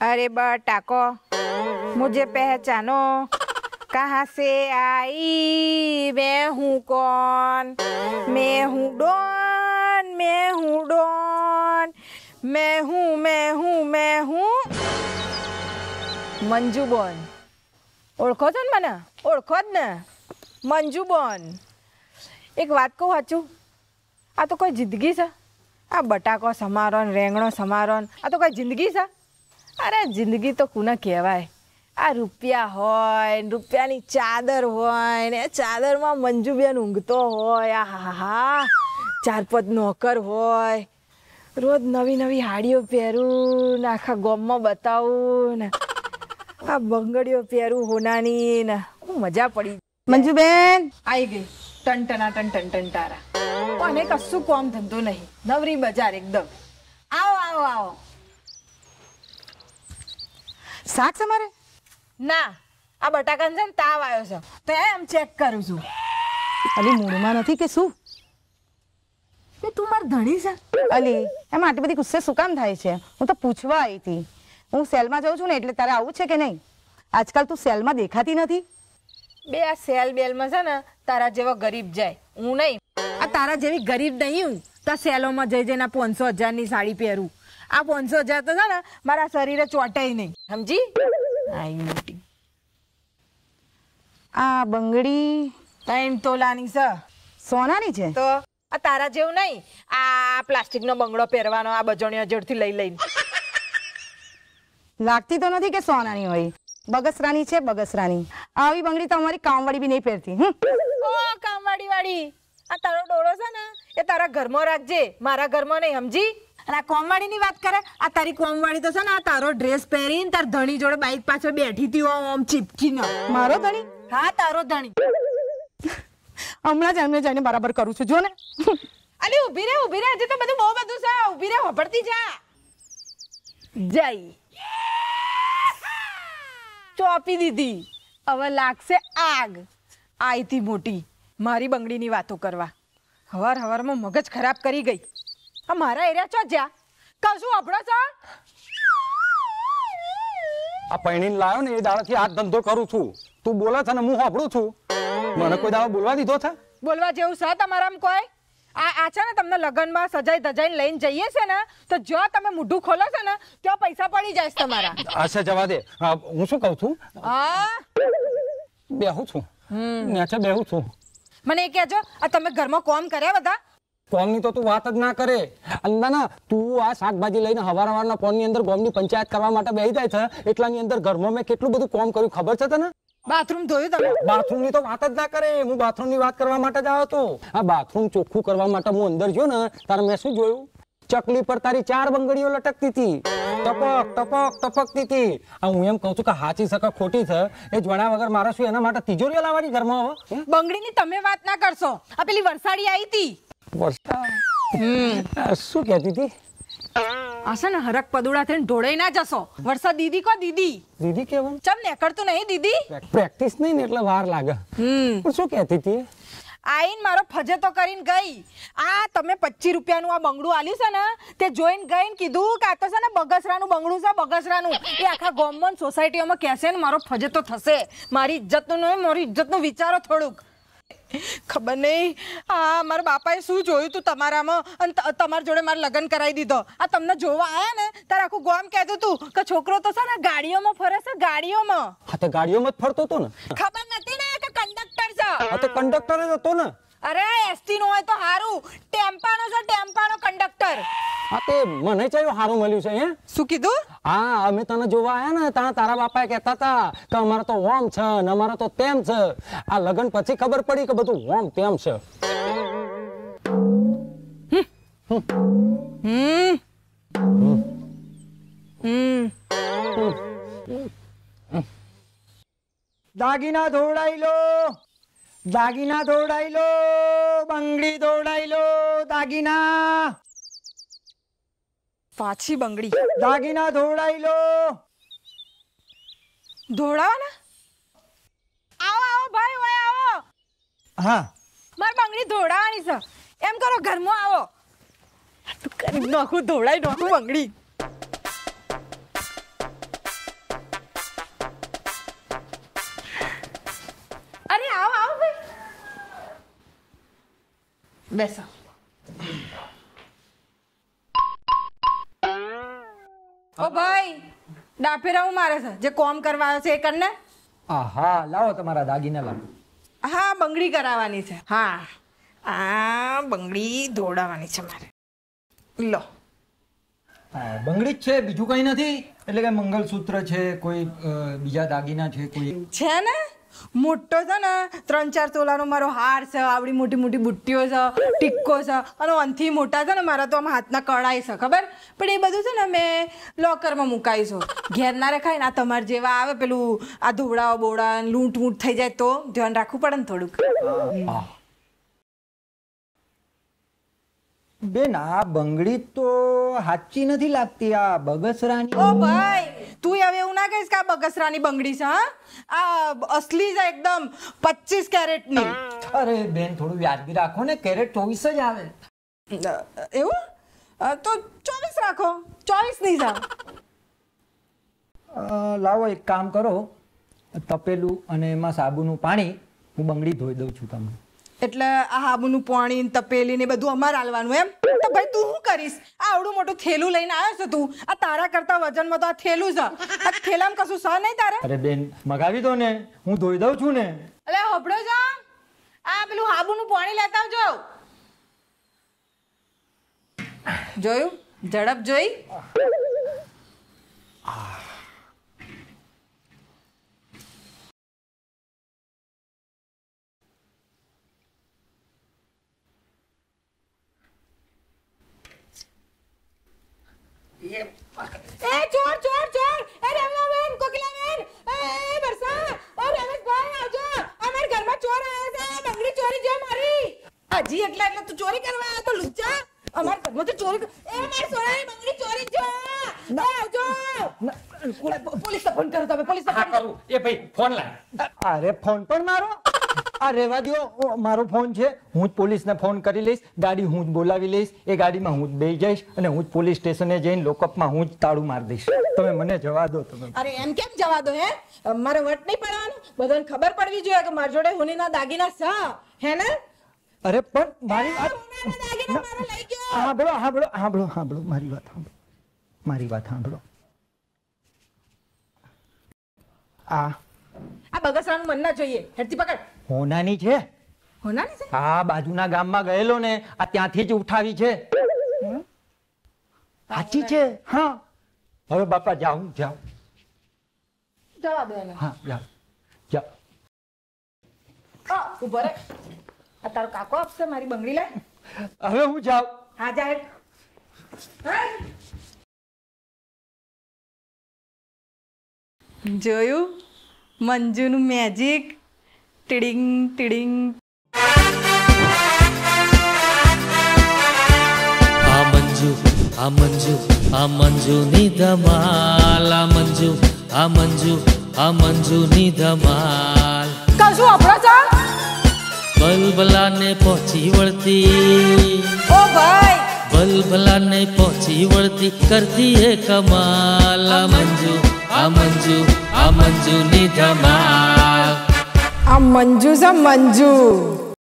अरे बटाको मुझे पहचानो कहाँ से आई मैं हूँ कौन मैं हूँ डॉन मैं हूँ डॉन मैं हूँ मैं हूँ मैं हूँ मंजू बोन ઓળખો છો ને મને ઓળખો જ ને મંજુ બોન એક વાત કહું સાચું આ તો કોઈ જિંદગી છે આ બટાકો સમારો ને રેંગણો સમારો આ તો કોઈ જિંદગી છે અરે જિંદગી તો કુના કહેવાય આ રૂપિયા હોય રૂપિયાની ચાદર હોય ને ચાદરમાં મંજુબેન ઊંઘતો હોય આ હા હા ચાર પાંચ નોકર હોય રોજ નવી નવી હાડીઓ પહેરું ને આખા ગોમમાં બતાવું ને આ બંગડીઓ પહેરું હોનાની ને હું મજા પડી મંજુબેન આવી ગઈ ટન ટના ટન ટન ટન તારા અને કશું કોમ ધંધો નહીં નવરી બજાર એકદમ આવો આવો આવો શાક છે મારે ના આ બટાકાને છે ને તાવ આવ્યો છે તો એમ ચેક કરું છું અલી મૂળમાં નથી કે શું તું માર ધણી છે અલી એમ આટલી બધી ગુસ્સે શું કામ થાય છે હું તો પૂછવા આવી હતી હું સેલમાં જાઉં છું ને એટલે તારે આવું છે કે નહીં આજકાલ તું સેલમાં દેખાતી નથી બે આ સેલ બેલમાં છે ને તારા જેવો ગરીબ જાય હું નહીં આ તારા જેવી ગરીબ નહીં હું તો સેલોમાં જઈ જઈને પાંચસો હજારની સાડી પહેરું આ પાંચસો હજાર તો છે ને મારા શરીરે ચોટાય નહીં સમજી આઈ આ બંગડી ટાઈમ તોલાની છે સોનાની છે તો આ તારા જેવું નહીં આ પ્લાસ્ટિકનો બંગડો પહેરવાનો આ બજોણીઓ જોડથી લઈ લઈને લાગતી તો નથી કે સોનાની હોય બગસરાની છે બગસરાની આવી બંગડી તો અમારી કામવાળી બી નહીં પહેરતી ઓ કામવાળી વાળી આ તારો ડોળો છે ને એ તારા ઘરમાં રાખજે મારા ઘરમાં નહીં સમજી અને આ કોમવાળી વાત કરે આ તારી કોમવાળી તો છે ને આ તારો ડ્રેસ પહેરીને તાર ધણી જોડે બાઈક પાછળ બેઠી હતી ઓમ ચીપકીને મારો ધણી હા તારો ધણી હમણાં જ એમને જઈને બરાબર કરું છું જો ને અરે ઉભી રે ઊભી રે હજી તો બધું બહુ બધું છે ઉભી રે હોભળતી જા જય ચોપી દીધી હવે લાગશે આગ આઈથી મોટી મારી બંગડીની વાતો કરવા હવાર હવારમાં મગજ ખરાબ કરી ગઈ આ મારા એરિયા છો જ્યાં કશું અભડો છો આ પૈણીને લાવ્યો ને એ દાડાથી આ ધંધો કરું છું તું બોલે છે ને હું સાંભળું છું મને કોઈ દાડો બોલવા દીધો છે બોલવા જેવું છે તમારામાં કોઈ આ આ છે ને તમને લગ્નમાં સજાઈ ધજાઈને લઈને જઈએ છે ને તો જો તમે મોઢું ખોલો છો ને તો પૈસા પડી જાય તમારા અચ્છા જવા દે હું શું કહું છું હા બેહું છું હમ નેચે બેહું છું મને એ કહેજો આ તમે ઘરમાં કોમ કર્યા બધા ગોમની તો તું વાત જ ના કરે અંદર ના તું આ શાકભાજી લઈને હવાર ફોનની અંદર ગોમની પંચાયત કરવા માટે બેસી જાય છે એટલાની અંદર ઘરમાં મેં કેટલું બધું કોમ કર્યું ખબર છે તને બાથરૂમ ધોયું તમે બાથરૂમ ની તો વાત જ ના કરે હું બાથરૂમ ની વાત કરવા માટે જ આવ્યો હતો આ બાથરૂમ ચોખ્ખું કરવા માટે હું અંદર ગયો ને તારે મેં શું જોયું ચકલી પર તારી ચાર બંગડીઓ લટકતી હતી ટપક ટપક ટપકતી હતી આ હું એમ કહું છું કે હાચી સકા ખોટી છે એ જણા વગર મારા શું એના માટે તિજોરીઓ લાવવાની ઘરમાં બંગડીની તમે વાત ના કરશો આ પેલી વરસાડી આવી હતી વર્ષા શું કહેતી હતી આશે ને હરક પદુડા થઈને ઢોળાઈ ના જશો વરસાદ દીદી કો દીદી દીદી કેવું ચમ ને કરતું નહીં દીદી પ્રેક્ટિસ નહીં ને એટલે વાર લાગે પણ શું કહેતી હતી આઈને મારો ફજે તો કરીને ગઈ આ તમે પચીસ રૂપિયાનું આ બંગડું આલ્યું છે ને તે જોઈને ગઈને કીધું કે આ તો છે ને બગસરાનું બંગડું છે બગસરાનું એ આખા ગવર્મેન્ટ સોસાયટીઓમાં કહેશે ને મારો ફજે તો થશે મારી ઇજ્જતનું મારી ઇજ્જતનું વિચારો થોડુંક ખબર નહીં આ મારા બાપાએ શું જોયું તું તમારામાં અને તમારા જોડે મારે લગ્ન કરાવી દીધો આ તમને જોવા આયા ને તારે આખું ગોમ કહેતું તું કે છોકરો તો છે ને ગાડીઓમાં ફરે છે ગાડીઓમાં હા તો ગાડીઓમાં જ ફરતો તો ને ખબર નથી ને કે કંડક્ટર છે હા તો કંડક્ટર જ હતો ને અરે એસટી નો હોય તો હારું ટેમ્પાનો છે ટેમ્પાનો કંડક્ટર હા તે મને ચાયો હારું મળ્યું છે હે શું કીધું હા અમે તને જોવા આયા ને તારા તારા બાપાએ કહેતા હતા કે અમારો તો ઓમ છે ને અમારો તો તેમ છે આ લગન પછી ખબર પડી કે બધું ઓમ તેમ છે દાગીના ધોડાઈ લો દાગીના દોડાઈ લો બંગડી દોડાઈ લો દાગીના પાછી બંગડી દાગીના દોડાઈ લો ધોળાવાના આવો આવો ભાઈ ઓય આવો હા માર બંગડી ધોળાવાની છે એમ કરો ઘરમાં આવો તું કરી નાખું ધોળાઈ નાખું બંગડી Besser. ઓ ભાઈ ડાપેરાવું મારે છે જે કોમ કરવા છે એ કરને હા લાવો તમારા દાગીના લાવો હા બંગડી કરાવવાની છે હા આ બંગડી ધોડાવાની છે મારે લો બંગડી જ છે બીજું કંઈ નથી એટલે કે મંગલસૂત્ર છે કોઈ બીજા દાગીના છે કોઈ છે ને મોટો છે ને ત્રણ ચાર તોલાનો મારો હાર છે આવડી મોટી મોટી બુટ્ટીઓ છે ટીક્કો છે અને અનથી મોટા છે ને મારા તો આમ હાથના કળાય છે ખબર પણ એ બધું છે ને મેં લોકરમાં મુકાઈ છું ઘેર ના રખાય ને આ તમાર જેવા આવે પેલું આ ધોવડાઓ બોવડા લૂંટ મૂંટ થઈ જાય તો ધ્યાન રાખવું પડે ને થોડુંક બેન આ બંગડી તો સાચી નથી લાગતી આ બગસરાની ઓ ભાઈ તું હવે એવું ના કહીશ કે આ બગસરાની બંગડી છે હા આ અસલી છે એકદમ 25 કેરેટની અરે બેન થોડું વ્યાજબી રાખો ને કેરેટ 24 જ આવે એવું તો 24 રાખો 24 ની જા લાવો એક કામ કરો તપેલું અને એમાં સાબુનું પાણી હું બંગડી ધોઈ દઉં છું તમને એટલે આ હાબુનું પાણી ને તપેલી ને બધું અમારે આલવાનું એમ તો ભાઈ તું શું કરીશ આ આવડું મોટું થેલું લઈને આવ્યો છે તું આ તારા કરતા વજનમાં તો આ થેલું છે આ થેલામાં કશું સહ નહીં તારે અરે બેન મગાવી દો ને હું ધોઈ દઉં છું ને એટલે હોબળો જો આ પેલું હાબુનું પાણી લેતા આવજો જોયું ઝડપ જોઈ સોળાની બંગડી ચોરી જો આવજો પોલીસ ફોન કરો તમે પોલીસ ફોન કરું એ ભાઈ ફોન લાવ અરે ફોન પણ મારો આ રેવા દો મારો ફોન છે હું જ પોલીસને ફોન કરી લઈશ ગાડી હું જ બોલાવી લઈશ એ ગાડીમાં હું જ બેસી જઈશ અને હું જ પોલીસ સ્ટેશને જઈને લોકઅપમાં હું જ તાળું મારી દઈશ તમે મને જવા દો તમે અરે એમ કેમ જવા દો હે મારે વટ નહીં પડવાનું બધાને ખબર પડવી જોઈએ કે મારા જોડે હોનીના દાગીના છે હે ને અરે પણ મારી વાત સાંભળો સાંભળો સાંભળો સાંભળો મારી વાત સાંભળો મારી વાત સાંભળો આ આ બગસરાનું મન ના જોઈએ હેડતી પકડ હોનાની છે હોનાની છે હા બાજુના ગામમાં ગયેલો ને આ ત્યાંથી જ ઉઠાવી છે સાચી છે હા હવે બાપા જાઉં જાઉં જવા દો હા જાઉં જાઉં ઉભા રહે તારો કાકો આપશે મારી બંગડી લે હવે હું જાઉં હા જા જોયું મંજુનું મેજિક ટીડિંગ ટીડિંગ આ મંજુ આ મંજુ આ મંજુની ધમાલ આ મંજુ આ મંજુ આ મંજુની ધમાલ કશું આપણો ચાલ ભલાને પહોંચી વળતી ઓ ભાઈ ભલભલાને પહોંચી વળતી કરતી હે કમાલ આ મંજુ આ મંજુ આ મંજુ ની ધમાલ આ મંજુ સા મંજુ